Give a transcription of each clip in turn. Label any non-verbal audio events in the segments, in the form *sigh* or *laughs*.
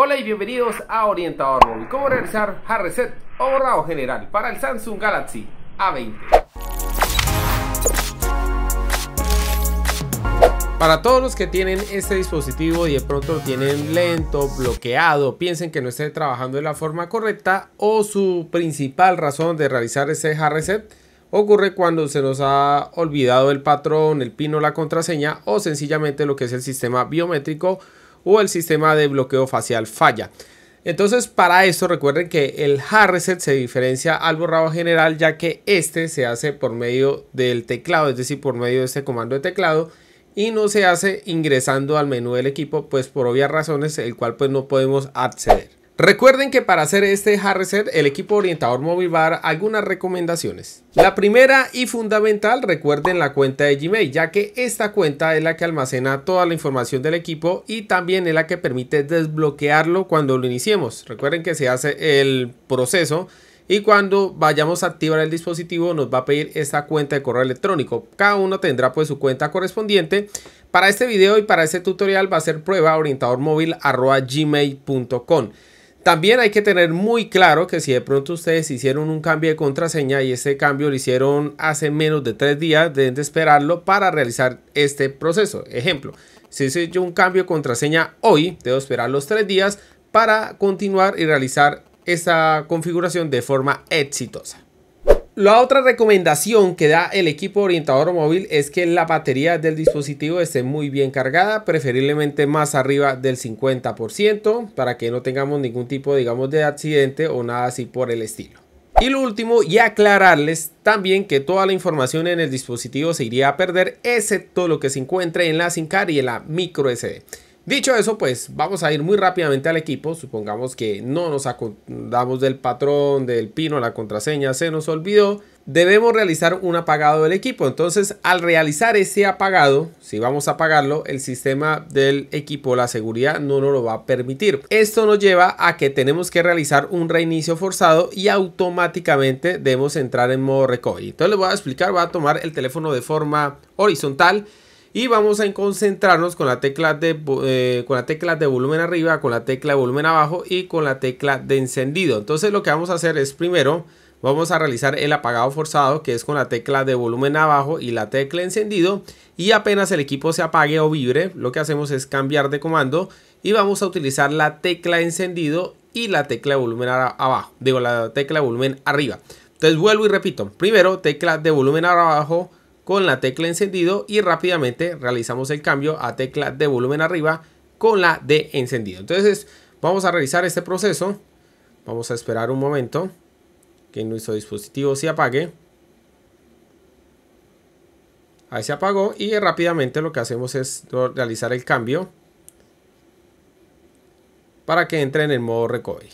Hola y bienvenidos a Orientador Móvil. Cómo realizar hard reset o borrado general para el Samsung Galaxy A20. Para todos los que tienen este dispositivo y de pronto lo tienen lento, bloqueado, piensen que no esté trabajando de la forma correcta o su principal razón de realizar ese hard reset ocurre cuando se nos ha olvidado el patrón, el pino, la contraseña o sencillamente lo que es el sistema biométrico o el sistema de bloqueo facial falla. Entonces para esto recuerden que el hard reset se diferencia al borrado general ya que este se hace por medio del teclado, es decir por medio de este comando de teclado y no se hace ingresando al menú del equipo pues por obvias razones el cual pues no podemos acceder. Recuerden que para hacer este hard reset el equipo orientador móvil va a dar algunas recomendaciones. La primera y fundamental recuerden la cuenta de Gmail ya que esta cuenta es la que almacena toda la información del equipo y también es la que permite desbloquearlo cuando lo iniciemos. Recuerden que se hace el proceso y cuando vayamos a activar el dispositivo nos va a pedir esta cuenta de correo electrónico. Cada uno tendrá pues su cuenta correspondiente. Para este video y para este tutorial va a ser prueba orientador móvil también hay que tener muy claro que si de pronto ustedes hicieron un cambio de contraseña y ese cambio lo hicieron hace menos de tres días, deben de esperarlo para realizar este proceso. Ejemplo, si hice yo un cambio de contraseña hoy, debo esperar los tres días para continuar y realizar esta configuración de forma exitosa. La otra recomendación que da el equipo orientador móvil es que la batería del dispositivo esté muy bien cargada, preferiblemente más arriba del 50% para que no tengamos ningún tipo, digamos, de accidente o nada así por el estilo. Y lo último, y aclararles también que toda la información en el dispositivo se iría a perder, excepto lo que se encuentre en la SIM card y en la micro SD. Dicho eso, pues vamos a ir muy rápidamente al equipo. Supongamos que no nos acordamos del patrón, del pino, la contraseña, se nos olvidó. Debemos realizar un apagado del equipo. Entonces, al realizar ese apagado, si vamos a apagarlo, el sistema del equipo, la seguridad, no nos lo va a permitir. Esto nos lleva a que tenemos que realizar un reinicio forzado y automáticamente debemos entrar en modo recovery. Entonces, les voy a explicar, voy a tomar el teléfono de forma horizontal y vamos a concentrarnos con la tecla de eh, con la tecla de volumen arriba con la tecla de volumen abajo y con la tecla de encendido entonces lo que vamos a hacer es primero vamos a realizar el apagado forzado que es con la tecla de volumen abajo y la tecla encendido y apenas el equipo se apague o vibre lo que hacemos es cambiar de comando y vamos a utilizar la tecla encendido y la tecla de volumen abajo digo la tecla de volumen arriba entonces vuelvo y repito primero tecla de volumen abajo con la tecla encendido y rápidamente realizamos el cambio a tecla de volumen arriba con la de encendido. Entonces vamos a realizar este proceso. Vamos a esperar un momento que nuestro dispositivo se apague. Ahí se apagó y rápidamente lo que hacemos es realizar el cambio para que entre en el modo recovery.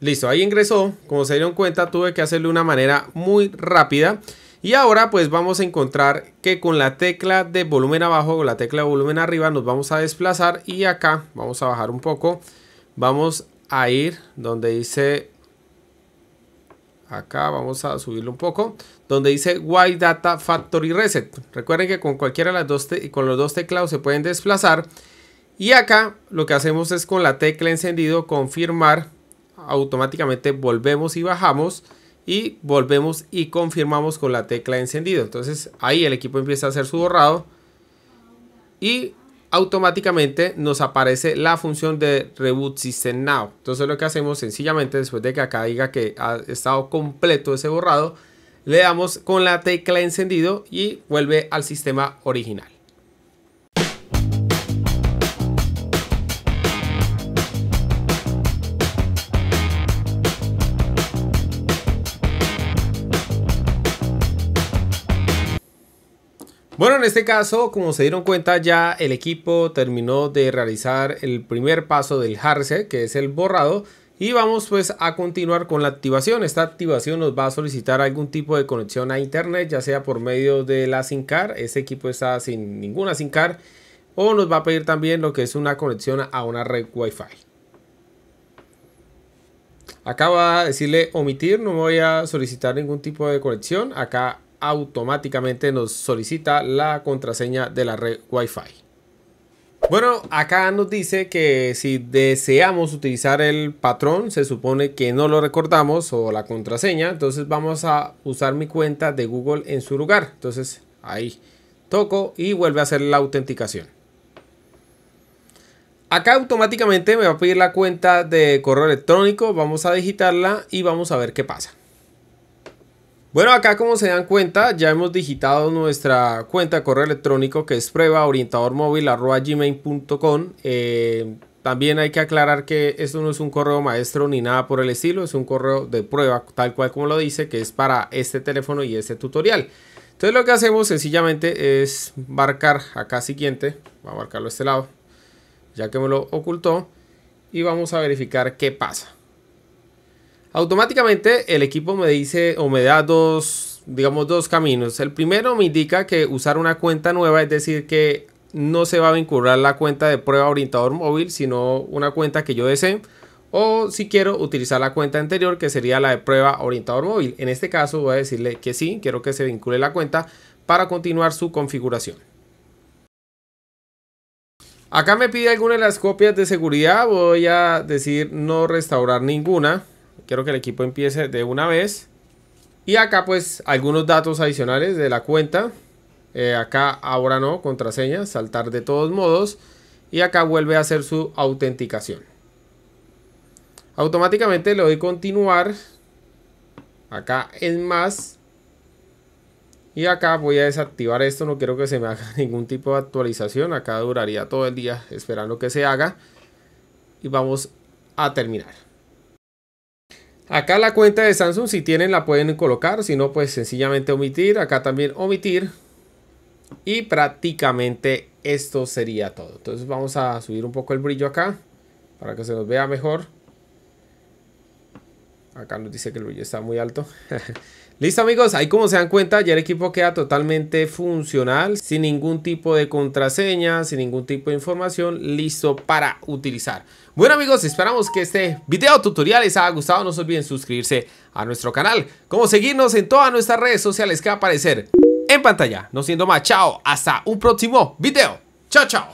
Listo, ahí ingresó. Como se dieron cuenta, tuve que hacerlo de una manera muy rápida. Y ahora pues vamos a encontrar que con la tecla de volumen abajo o la tecla de volumen arriba nos vamos a desplazar. Y acá vamos a bajar un poco. Vamos a ir donde dice... Acá vamos a subirlo un poco. Donde dice Y Data Factory Reset. Recuerden que con cualquiera de las dos, con los dos teclados se pueden desplazar. Y acá lo que hacemos es con la tecla encendido confirmar automáticamente volvemos y bajamos y volvemos y confirmamos con la tecla encendido. Entonces ahí el equipo empieza a hacer su borrado y automáticamente nos aparece la función de Reboot System Now. Entonces lo que hacemos sencillamente después de que acá diga que ha estado completo ese borrado, le damos con la tecla encendido y vuelve al sistema original. Bueno, en este caso, como se dieron cuenta, ya el equipo terminó de realizar el primer paso del Harse, que es el borrado, y vamos pues a continuar con la activación. Esta activación nos va a solicitar algún tipo de conexión a internet, ya sea por medio de la SINCAR. Este equipo está sin ninguna card. O nos va a pedir también lo que es una conexión a una red Wi-Fi. Acá va a decirle omitir, no voy a solicitar ningún tipo de conexión. Acá automáticamente nos solicita la contraseña de la red Wi-Fi. Bueno, acá nos dice que si deseamos utilizar el patrón, se supone que no lo recordamos o la contraseña, entonces vamos a usar mi cuenta de Google en su lugar. Entonces ahí toco y vuelve a hacer la autenticación. Acá automáticamente me va a pedir la cuenta de correo electrónico, vamos a digitarla y vamos a ver qué pasa. Bueno, acá como se dan cuenta, ya hemos digitado nuestra cuenta de correo electrónico que es prueba punto Eh, también hay que aclarar que esto no es un correo maestro ni nada por el estilo, es un correo de prueba, tal cual como lo dice, que es para este teléfono y este tutorial. Entonces lo que hacemos sencillamente es marcar acá siguiente, voy a marcarlo a este lado, ya que me lo ocultó, y vamos a verificar qué pasa. Automáticamente el equipo me dice o me da dos, digamos, dos caminos. El primero me indica que usar una cuenta nueva, es decir, que no se va a vincular la cuenta de prueba orientador móvil, sino una cuenta que yo desee. O si quiero utilizar la cuenta anterior, que sería la de prueba orientador móvil. En este caso voy a decirle que sí, quiero que se vincule la cuenta para continuar su configuración. Acá me pide alguna de las copias de seguridad, voy a decir no restaurar ninguna. Quiero que el equipo empiece de una vez. Y acá pues algunos datos adicionales de la cuenta. Eh, acá ahora no, contraseña, saltar de todos modos. Y acá vuelve a hacer su autenticación. Automáticamente le doy continuar. Acá en más. Y acá voy a desactivar esto, no quiero que se me haga *laughs* ningún tipo de actualización. Acá duraría todo el día esperando que se haga. Y vamos a terminar. Acá la cuenta de Samsung, si tienen, la pueden colocar. Si no, pues sencillamente omitir. Acá también omitir. Y prácticamente esto sería todo. Entonces vamos a subir un poco el brillo acá. Para que se nos vea mejor. Acá nos dice que el brillo está muy alto. *laughs* Listo amigos, ahí como se dan cuenta ya el equipo queda totalmente funcional, sin ningún tipo de contraseña, sin ningún tipo de información, listo para utilizar. Bueno amigos, esperamos que este video tutorial les haya gustado, no se olviden suscribirse a nuestro canal, como seguirnos en todas nuestras redes sociales que va a aparecer en pantalla. No siendo más, chao, hasta un próximo video. Chao, chao.